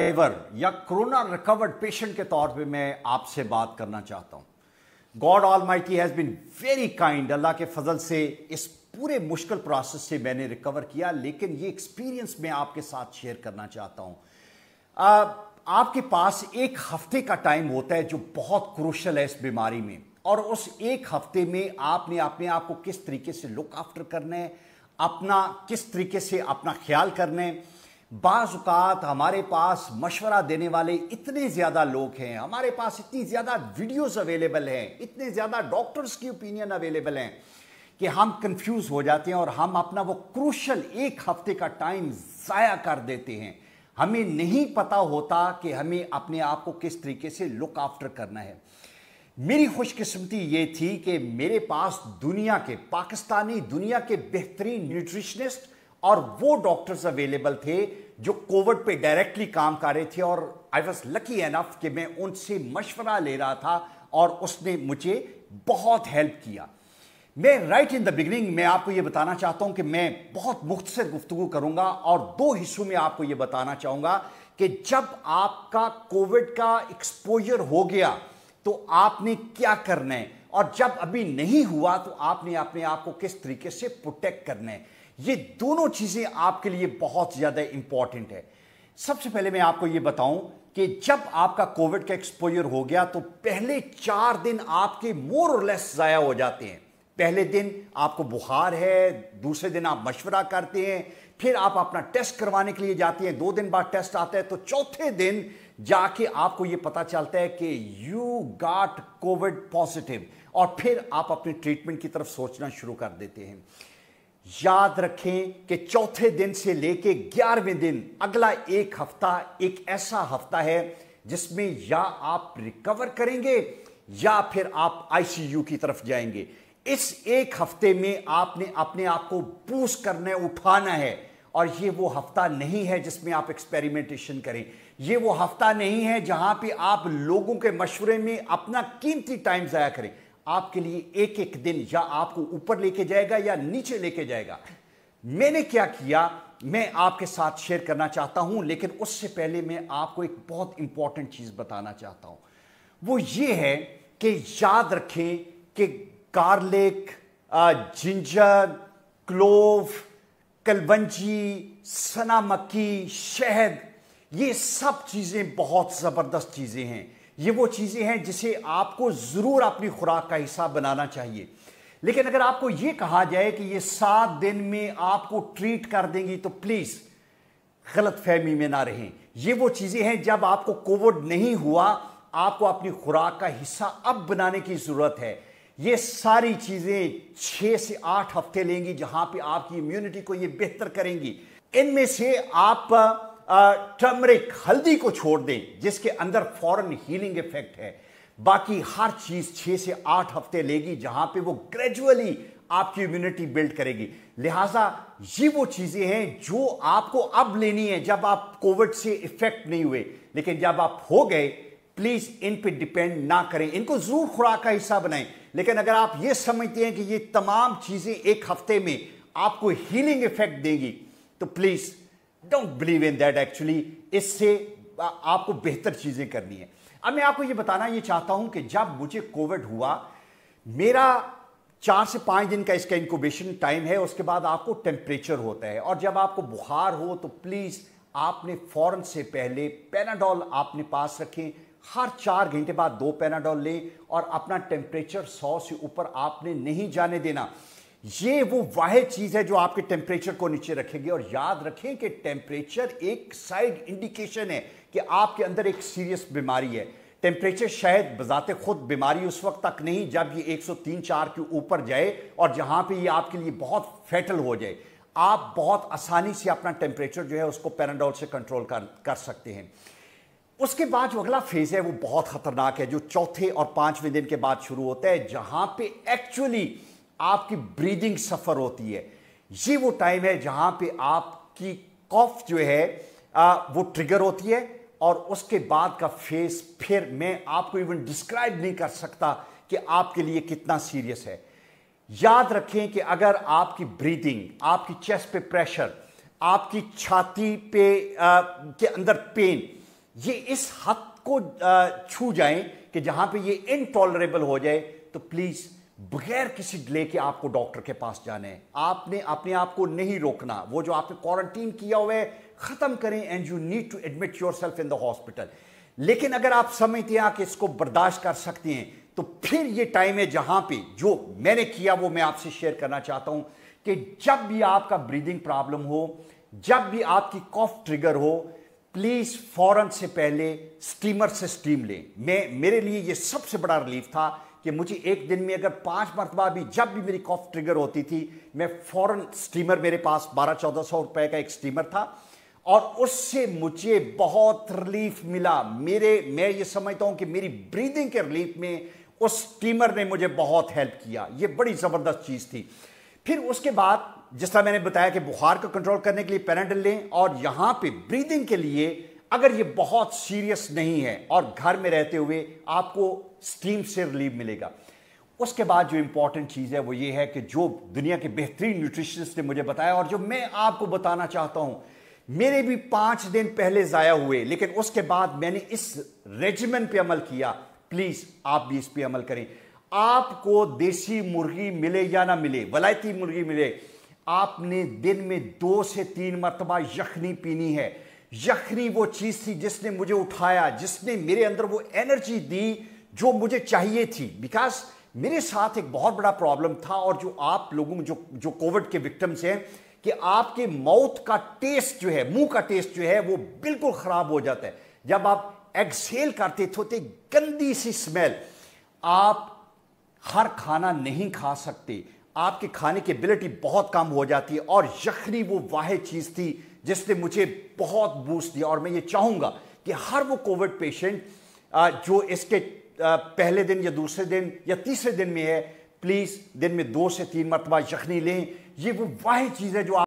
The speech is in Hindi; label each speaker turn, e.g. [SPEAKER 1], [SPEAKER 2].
[SPEAKER 1] फेवर या कोरोना रिकवर्ड पेशेंट के तौर पे मैं आपसे बात करना चाहता हूं God almighty has been very kind Allah के फजल से इस पूरे मुश्किल प्रोसेस से मैंने रिकवर किया लेकिन ये एक्सपीरियंस मैं आपके साथ शेयर करना चाहता हूं आपके पास एक हफ्ते का टाइम होता है जो बहुत क्रोशल है इस बीमारी में और उस एक हफ्ते में आपने अपने आप को किस तरीके से लुक आफ्टर करना है अपना किस तरीके से अपना ख्याल करना है बाज़ात हमारे पास मशवरा देने वाले इतने ज़्यादा लोग हैं हमारे पास इतनी ज़्यादा वीडियोस अवेलेबल हैं इतने ज़्यादा डॉक्टर्स की ओपिनियन अवेलेबल हैं कि हम कंफ्यूज हो जाते हैं और हम अपना वो क्रूशल एक हफ्ते का टाइम ज़ाया कर देते हैं हमें नहीं पता होता कि हमें अपने आप को किस तरीके से लुक आफ्टर करना है मेरी खुशकिस्मती ये थी कि मेरे पास दुनिया के पाकिस्तानी दुनिया के बेहतरीन न्यूट्रिशनिस्ट और वो डॉक्टर्स अवेलेबल थे जो कोविड पे डायरेक्टली काम कर रहे थे और आई वॉज लकी एनफ कि मैं उनसे मशवरा ले रहा था और उसने मुझे बहुत हेल्प किया मैं राइट इन द बिगनिंग मैं आपको ये बताना चाहता हूँ कि मैं बहुत मुख्तर गुफ्तु करूँगा और दो हिस्सों में आपको ये बताना चाहूँगा कि जब आपका कोविड का एक्सपोजर हो गया तो आपने क्या करना है और जब अभी नहीं हुआ तो आपने अपने आप को किस तरीके से प्रोटेक्ट करना है ये दोनों चीजें आपके लिए बहुत ज्यादा इंपॉर्टेंट है सबसे पहले मैं आपको यह बताऊं कि जब आपका कोविड का एक्सपोजर हो गया तो पहले चार दिन आपके मोर और लेस ज़ाया हो जाते हैं पहले दिन आपको बुखार है दूसरे दिन आप मशवरा करते हैं फिर आप अपना टेस्ट करवाने के लिए जाते हैं दो दिन बाद टेस्ट आता है तो चौथे दिन जाके आपको यह पता चलता है कि यू गाट कोविड पॉजिटिव और फिर आप अपने ट्रीटमेंट की तरफ सोचना शुरू कर देते हैं याद रखें कि चौथे दिन से लेके ग्यारहवें दिन अगला एक हफ्ता एक ऐसा हफ्ता है जिसमें या आप रिकवर करेंगे या फिर आप आईसीयू की तरफ जाएंगे इस एक हफ्ते में आपने अपने आप को बूस्ट करना उठाना है और ये वो हफ्ता नहीं है जिसमें आप एक्सपेरिमेंटेशन करें ये वो हफ्ता नहीं है जहां पे आप लोगों के मशवरे में अपना कीमती टाइम ज़ाया करें आपके लिए एक एक दिन या आपको ऊपर लेके जाएगा या नीचे लेके जाएगा मैंने क्या किया मैं आपके साथ शेयर करना चाहता हूं लेकिन उससे पहले मैं आपको एक बहुत इंपॉर्टेंट चीज बताना चाहता हूं वो ये है कि याद रखें कि गार्लिक जिंजर क्लोव कलवंजी सना मक्की शहद ये सब चीज़ें बहुत ज़बरदस्त चीज़ें हैं ये वो चीज़ें हैं जिसे आपको ज़रूर अपनी खुराक का हिस्सा बनाना चाहिए लेकिन अगर आपको ये कहा जाए कि ये सात दिन में आपको ट्रीट कर देंगी तो प्लीज़ गलत फहमी में ना रहें ये वो चीज़ें हैं जब आपको कोविड नहीं हुआ आपको अपनी खुराक का हिस्सा अब बनाने की ज़रूरत है ये सारी चीज़ें छः से आठ हफ्ते लेंगी जहाँ पे आपकी इम्यूनिटी को ये बेहतर करेंगी इनमें से आप टर्मरिक हल्दी को छोड़ दें जिसके अंदर फॉरन हीलिंग इफेक्ट है बाकी हर चीज छह से आठ हफ्ते लेगी जहां पे वो ग्रेजुअली आपकी इम्यूनिटी बिल्ड करेगी लिहाजा ये वो चीजें हैं जो आपको अब लेनी है जब आप कोविड से इफेक्ट नहीं हुए लेकिन जब आप हो गए प्लीज इन पे डिपेंड ना करें इनको जरूर खुराक का हिस्सा बनाएं लेकिन अगर आप ये समझते हैं कि ये तमाम चीजें एक हफ्ते में आपको हीलिंग इफेक्ट देगी तो please don't believe in that actually इससे आपको बेहतर चीज़ें करनी है अब मैं आपको यह बताना यह चाहता हूं कि जब मुझे कोविड हुआ मेरा चार से पांच दिन का इसका इंक्यूबेशन टाइम है उसके बाद आपको टेम्परेचर होता है और जब आपको बुखार हो तो प्लीज़ आपने फ़ौरन से पहले पेनाडोल आपने पास रखें हर चार घंटे बाद दो पेनाडोल लें और अपना टेम्परेचर सौ से ऊपर आपने नहीं जाने देना ये वो वाह चीज है जो आपके टेम्परेचर को नीचे रखेगी और याद रखें कि टेम्परेचर एक साइड इंडिकेशन है कि आपके अंदर एक सीरियस बीमारी है टेम्परेचर शायद बजाते खुद बीमारी उस वक्त तक नहीं जब ये 103 चार के ऊपर जाए और जहां पे ये आपके लिए बहुत फैटल हो जाए आप बहुत आसानी से अपना टेम्परेचर जो है उसको पेनाडोल से कंट्रोल कर कर सकते हैं उसके बाद जो अगला फेज है वो बहुत खतरनाक है जो चौथे और पांचवें दिन के बाद शुरू होता है जहां पे एक्चुअली आपकी ब्रीदिंग सफ़र होती है ये वो टाइम है जहां पे आपकी कॉफ जो है आ, वो ट्रिगर होती है और उसके बाद का फेस फिर मैं आपको इवन डिस्क्राइब नहीं कर सकता कि आपके लिए कितना सीरियस है याद रखें कि अगर आपकी ब्रीदिंग आपकी चेस्ट पे प्रेशर आपकी छाती पे आ, के अंदर पेन ये इस हद को छू जाएं कि जहां पे ये इनटॉलरेबल हो जाए तो प्लीज़ बगैर किसी डिले के आपको डॉक्टर के पास जाने आपने अपने आप को नहीं रोकना वो जो आपने क्वारंटीन किया हुआ है ख़त्म करें and you need to admit yourself in the hospital लेकिन अगर आप समझते हैं कि इसको बर्दाश्त कर सकते हैं तो फिर ये टाइम है जहां पे जो मैंने किया वो मैं आपसे शेयर करना चाहता हूं कि जब भी आपका ब्रीदिंग प्रॉब्लम हो जब भी आपकी कॉफ ट्रिगर हो प्लीज फौरन से पहले स्टीमर से स्टीम लें मैं मेरे लिए ये सबसे बड़ा रिलीफ था कि मुझे एक दिन में अगर पांच मरतबा भी जब भी मेरी कॉफ ट्रिगर होती थी मैं फॉरन स्टीमर मेरे पास बारह चौदह सौ रुपए का एक स्टीमर था और उससे मुझे बहुत रिलीफ मिला मेरे मैं ये समझता हूं कि मेरी ब्रीदिंग के रिलीफ में उस स्टीमर ने मुझे बहुत हेल्प किया ये बड़ी ज़बरदस्त चीज़ थी फिर उसके बाद जिस तरह मैंने बताया कि बुखार को कंट्रोल करने के लिए पेनाडल लें और यहां पे ब्रीदिंग के लिए अगर ये बहुत सीरियस नहीं है और घर में रहते हुए आपको स्टीम से रिलीव मिलेगा उसके बाद जो इंपॉर्टेंट चीज़ है वो ये है कि जो दुनिया के बेहतरीन न्यूट्रिशनिस्ट ने मुझे बताया और जो मैं आपको बताना चाहता हूं मेरे भी पांच दिन पहले ज़ाया हुए लेकिन उसके बाद मैंने इस रेजिमेंट पे अमल किया प्लीज़ आप भी इस पे अमल करें आपको देसी मुर्गी मिले या ना मिले वलायती मुर्गी मिले आपने दिन में दो से तीन मरतबा यखनी पीनी है यखनी वो चीज़ थी जिसने मुझे उठाया जिसने मेरे अंदर वो एनर्जी दी जो मुझे चाहिए थी बिकॉज मेरे साथ एक बहुत बड़ा प्रॉब्लम था और जो आप लोगों जो जो कोविड के विक्टम्स हैं कि आपके माउथ का टेस्ट जो है मुंह का टेस्ट जो है वो बिल्कुल खराब हो जाता है जब आप एक्सेल करते थे तो गंदी सी स्मेल आप हर खाना नहीं खा सकते आपके खाने की एबिलिटी बहुत कम हो जाती है और यखनी वो वाह चीज़ थी जिसने मुझे बहुत बूस्ट दिया और मैं ये चाहूँगा कि हर वो कोविड पेशेंट जो इसके पहले दिन या दूसरे दिन या तीसरे दिन में है प्लीज़ दिन में दो से तीन मरतबा यखनी लें ये वो वाहि चीज़ है जो